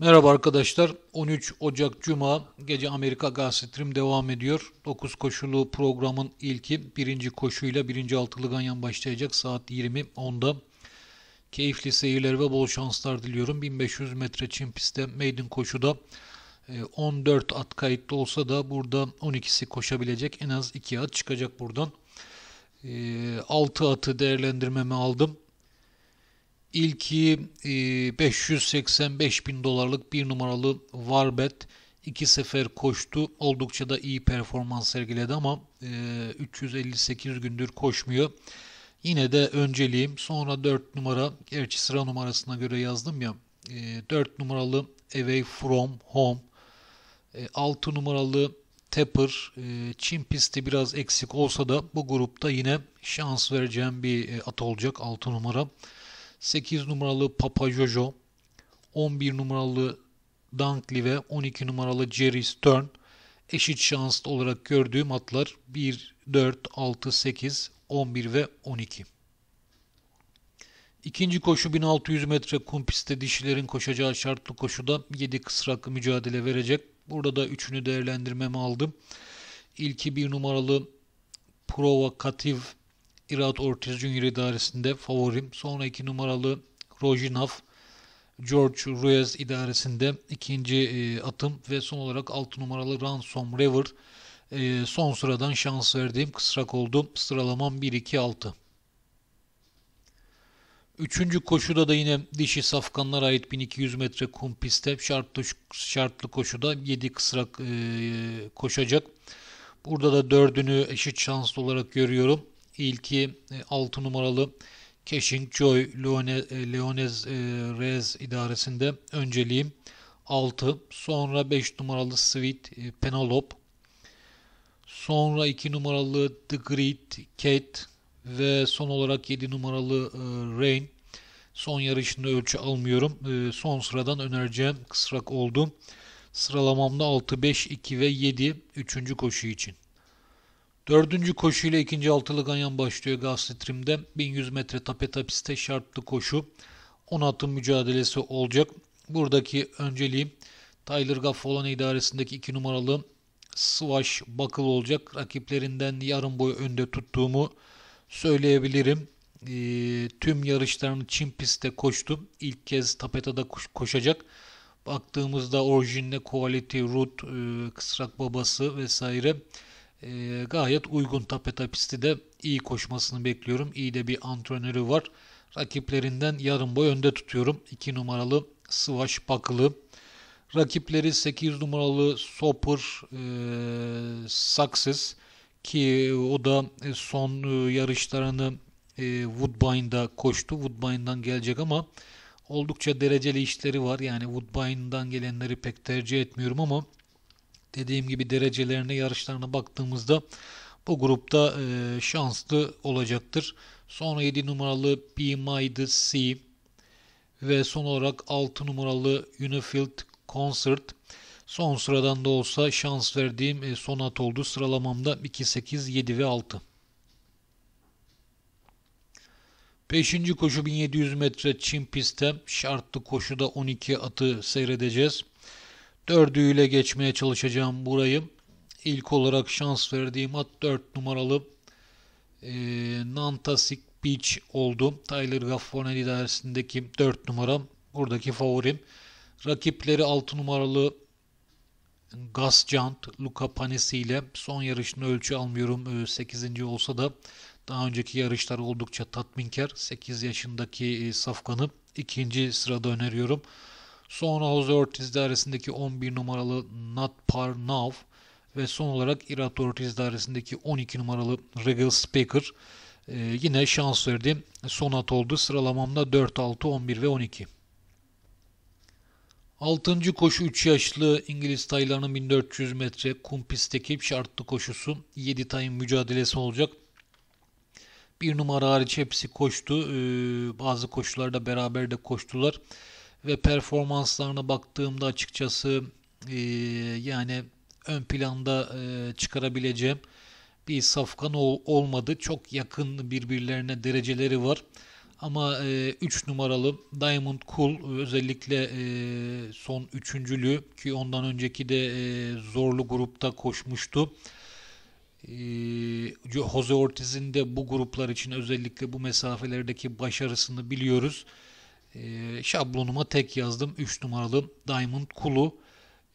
Merhaba arkadaşlar. 13 Ocak Cuma gece Amerika gazetrim devam ediyor. 9 koşulu programın ilki birinci koşuyla birinci altılı ganyan başlayacak saat 20.10'da. Keyifli seyirler ve bol şanslar diliyorum. 1500 metre çim pistte maiden koşuda 14 e, at kayıtlı olsa da burada 12'si koşabilecek en az 2 at çıkacak buradan. 6 e, atı değerlendirmemi aldım. İlki e, 585 bin dolarlık bir numaralı Warbet. iki sefer koştu. Oldukça da iyi performans sergiledi ama 358 e, gündür koşmuyor. Yine de önceliğim. Sonra 4 numara, gerçi sıra numarasına göre yazdım ya. E, 4 numaralı Away From Home. E, 6 numaralı Tepper. E, Çin pisti biraz eksik olsa da bu grupta yine şans vereceğim bir e, at olacak 6 numara. 8 numaralı Papa Jojo, 11 numaralı Dunkley ve 12 numaralı Jerry Stern eşit şanslı olarak gördüğüm atlar 1, 4, 6, 8, 11 ve 12. İkinci koşu 1600 metre kumpiste dişilerin koşacağı şartlı koşuda 7 kısrak mücadele verecek. Burada da üçünü değerlendirmemi aldım. İlki bir numaralı provokatif Irat Ortiz Junior idaresinde favorim. Sonra 2 numaralı Rojinov, George Ruiz idaresinde ikinci e, atım ve son olarak altı numaralı Ransom River e, son sıradan şans verdiğim kısrak oldu. Sıralamam 1-2-6. Üçüncü koşuda da yine dişi safkanlara ait 1200 metre kum pistte şartlı, şartlı koşuda 7 kısrak e, koşacak. Burada da dördünü eşit şanslı olarak görüyorum. İlki 6 e, numaralı Cashing Joy e, Leonez e, Rez idaresinde önceliğim 6. Sonra 5 numaralı Sweet Penelope. Sonra 2 numaralı The Great Cat ve son olarak 7 numaralı Rain. Son yarışında ölçü almıyorum. Son sıradan önereceğim kısrak oldu. Sıralamamda 6, 5, 2 ve 7 3. koşu için. Dördüncü koşuyla ikinci altılı ganyan başlıyor Gazitrim'de. 1100 metre tapeta piste şartlı koşu. 10 atın mücadelesi olacak. Buradaki önceliği Tyler Gaffolan idaresindeki 2 numaralı Swash Bakıl olacak. Rakiplerinden yarım boyu önde tuttuğumu söyleyebilirim. E, tüm yarışlarını Çin pistte koştu. İlk kez tapetada koş koşacak. Baktığımızda orijinle Quality Root, e, Kısrak Babası vesaire e, gayet uygun Tapeta pisti de iyi koşmasını bekliyorum. İyi de bir antrenörü var. Rakiplerinden yarım boy önde tutuyorum. 2 numaralı Sıvaş Bakılı. Rakipleri 8 numaralı Soper e, ee, Success ki o da son e, yarışlarını e, Woodbine'da koştu. Woodbine'dan gelecek ama oldukça dereceli işleri var. Yani Woodbine'dan gelenleri pek tercih etmiyorum ama dediğim gibi derecelerine yarışlarına baktığımızda bu grupta e, şanslı olacaktır. Sonra 7 numaralı Be My The Sea ve son olarak 6 numaralı Unifield Concert. Son sıradan da olsa şans verdiğim e, son at oldu. Sıralamamda 2, 8, 7 ve 6. Beşinci koşu 1700 metre çim pistte. Şartlı koşuda 12 atı seyredeceğiz. Dördüyle geçmeye çalışacağım burayı. İlk olarak şans verdiğim at 4 numaralı e, Nantasik Beach oldu. Tyler Gaffone dersindeki 4 numaram. Buradaki favorim. Rakipleri 6 numaralı Gascant, Luca Panesi ile son yarışını ölçü almıyorum. 8. E, olsa da daha önceki yarışlar oldukça tatminkar. 8 yaşındaki e, safkanı ikinci sırada öneriyorum. Sonra Jose Ortiz dairesindeki 11 numaralı Not Par Parnav ve son olarak Irat Ortiz dairesindeki 12 numaralı Regal Speaker e, yine şans verdi. Son at oldu. Sıralamamda 4, 6, 11 ve 12. 6. koşu 3 yaşlı İngiliz taylarının 1400 metre kum pistteki şartlı koşusu 7 tayın mücadelesi olacak. Bir numara hariç hepsi koştu. Ee, bazı koşularda beraber de koştular ve performanslarına baktığımda açıkçası e, yani ön planda e, çıkarabileceğim bir safkan ol, olmadı. Çok yakın birbirlerine dereceleri var. Ama 3 e, üç numaralı Diamond Cool özellikle e, son üçüncülüğü ki ondan önceki de e, zorlu grupta koşmuştu. E, Jose Ortiz'in de bu gruplar için özellikle bu mesafelerdeki başarısını biliyoruz. Ee, şablonuma tek yazdım. 3 numaralı Diamond Kulu.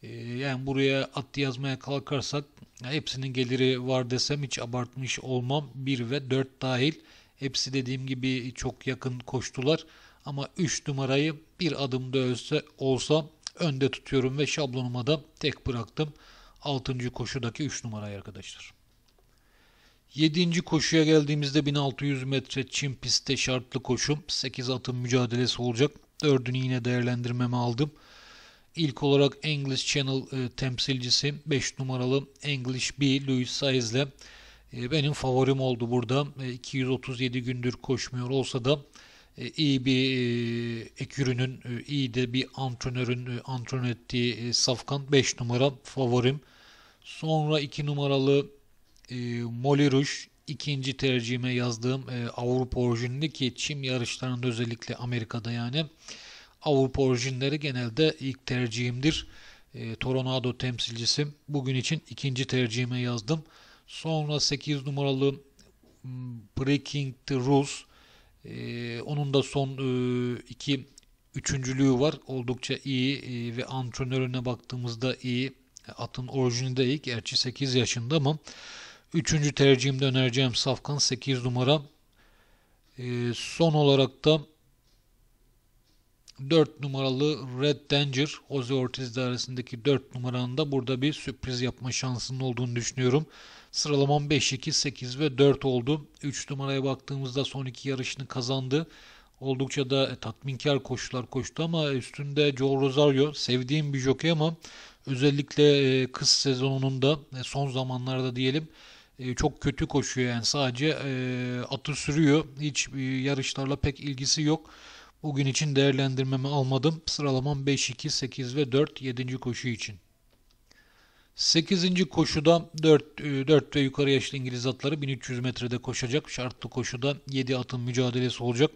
Ee, yani buraya at yazmaya kalkarsak hepsinin geliri var desem hiç abartmış olmam. 1 ve 4 dahil. Hepsi dediğim gibi çok yakın koştular. Ama 3 numarayı bir adımda ölse, olsa önde tutuyorum ve şablonuma da tek bıraktım. 6. koşudaki 3 numarayı arkadaşlar. 7. koşuya geldiğimizde 1600 metre çim pistte şartlı koşum. 8 atın mücadelesi olacak. 4'ünü yine değerlendirmeme aldım. İlk olarak English Channel e, temsilcisi 5 numaralı English B Louis Saez ile e, benim favorim oldu burada. E, 237 gündür koşmuyor olsa da e, iyi bir e, ekürünün, e, iyi de bir antrenörün e, antrenör ettiği e, Safkan 5 numara favorim. Sonra 2 numaralı e, ee, Moliruş ikinci tercihime yazdığım e, Avrupa orijinli ki çim yarışlarında özellikle Amerika'da yani Avrupa orijinleri genelde ilk tercihimdir. E, Toronado temsilcisi. Bugün için ikinci tercihime yazdım. Sonra 8 numaralı hmm, Breaking the Rules. E, onun da son e, iki üçüncülüğü var. Oldukça iyi e, ve antrenörüne baktığımızda iyi. Atın orijini de iyi. Gerçi 8 yaşında mı? Üçüncü tercihimde önereceğim Safkan 8 numara. E, son olarak da 4 numaralı Red Danger Jose Ortiz dairesindeki 4 numaranın da burada bir sürpriz yapma şansının olduğunu düşünüyorum. Sıralamam 5, 2, 8 ve 4 oldu. 3 numaraya baktığımızda son iki yarışını kazandı. Oldukça da e, tatminkar koşular koştu ama üstünde Joe Rosario sevdiğim bir jockey ama özellikle e, kız sezonunda e, son zamanlarda diyelim e, çok kötü koşuyor yani sadece e, atı sürüyor. Hiç e, yarışlarla pek ilgisi yok. Bugün için değerlendirmemi almadım. Sıralamam 5, 2, 8 ve 4 7. koşu için. 8. koşuda 4, 4 ve yukarı yaşlı İngiliz atları 1300 metrede koşacak. Şartlı koşuda 7 atın mücadelesi olacak.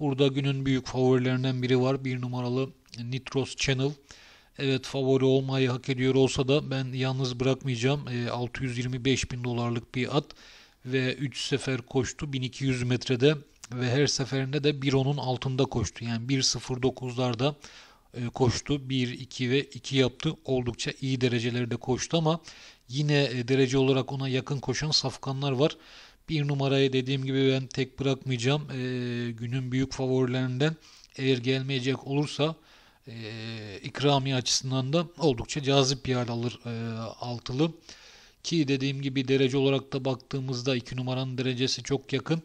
Burada günün büyük favorilerinden biri var. 1 numaralı Nitros Channel. Evet favori olmayı hak ediyor olsa da ben yalnız bırakmayacağım. E, ee, 625 bin dolarlık bir at ve 3 sefer koştu 1200 metrede ve her seferinde de 1.10'un altında koştu. Yani 1.09'larda e, koştu. 1, 2 ve 2 yaptı. Oldukça iyi derecelerde koştu ama yine e, derece olarak ona yakın koşan safkanlar var. Bir numarayı dediğim gibi ben tek bırakmayacağım. Ee, günün büyük favorilerinden eğer gelmeyecek olursa e, ikrami açısından da oldukça cazip bir hal alır e, altılı. Ki dediğim gibi derece olarak da baktığımızda 2 numaranın derecesi çok yakın.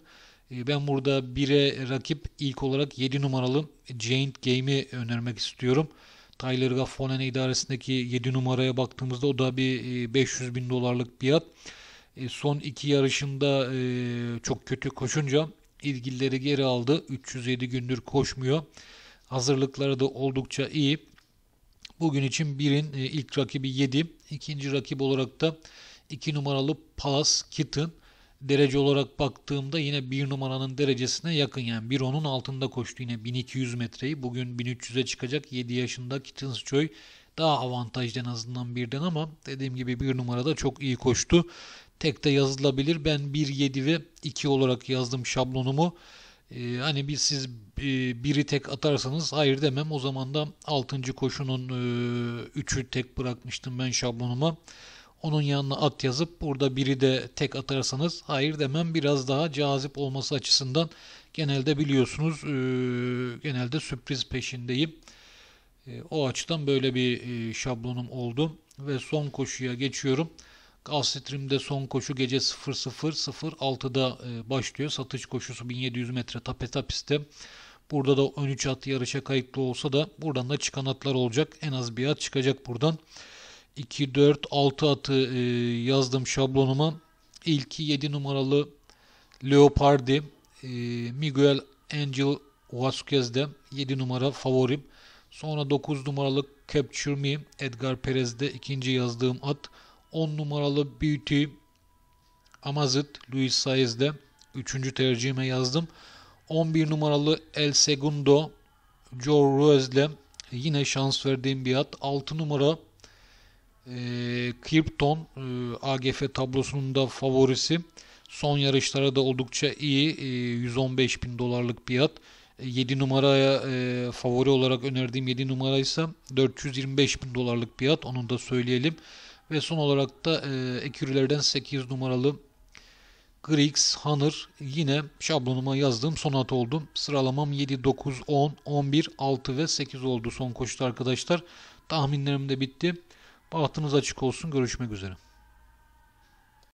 E, ben burada 1'e rakip ilk olarak 7 numaralı Giant Game'i önermek istiyorum. Tyler Gaffonen idaresindeki 7 numaraya baktığımızda o da bir 500 e, bin dolarlık bir at. E, son iki yarışında e, çok kötü koşunca ilgilileri geri aldı. 307 gündür koşmuyor. Hazırlıkları da oldukça iyi. Bugün için birin e, ilk rakibi 7. ikinci rakip olarak da 2 numaralı Palas Kitten. Derece olarak baktığımda yine 1 numaranın derecesine yakın yani 1 onun altında koştu yine 1200 metreyi. Bugün 1300'e çıkacak 7 yaşında Kittensköy daha avantajlı en azından birden ama dediğim gibi 1 numarada çok iyi koştu. Tek de yazılabilir. Ben 1.7 ve 2 olarak yazdım şablonumu. E, hani bir siz e, biri tek atarsanız hayır demem. O zaman da 6. koşunun 3'ü e, tek bırakmıştım ben şablonuma. Onun yanına at yazıp burada biri de tek atarsanız hayır demem biraz daha cazip olması açısından genelde biliyorsunuz e, genelde sürpriz peşindeyim. E, o açıdan böyle bir e, şablonum oldu ve son koşuya geçiyorum. Alstream'de son koşu gece 00.06'da e, başlıyor. Satış koşusu 1700 metre tapeta pistte. Burada da 13 at yarışa kayıtlı olsa da buradan da çıkan atlar olacak. En az bir at çıkacak buradan. 2, 4, 6 atı e, yazdım şablonuma. İlki 7 numaralı Leopardi. E, Miguel Angel Vasquez'de 7 numara favorim. Sonra 9 numaralı Capture Me Edgar Perez'de ikinci yazdığım at. 10 numaralı Beauty Amazit Luis Saez'de 3. tercihime yazdım. 11 numaralı El Segundo Joe Ruiz'le yine şans verdiğim bir at. 6 numara e, Kirpton e, AGF tablosunun da favorisi. Son yarışlara da oldukça iyi. E, 115 bin dolarlık bir at. 7 e, numaraya e, favori olarak önerdiğim 7 numara ise 425 bin dolarlık bir at. Onu da söyleyelim. Ve son olarak da e, ekürlerden 8 numaralı Griggs, Hunter yine şablonuma yazdığım son at oldu. Sıralamam 7, 9, 10, 11, 6 ve 8 oldu son koşuda arkadaşlar. Tahminlerim de bitti. Bahtınız açık olsun. Görüşmek üzere.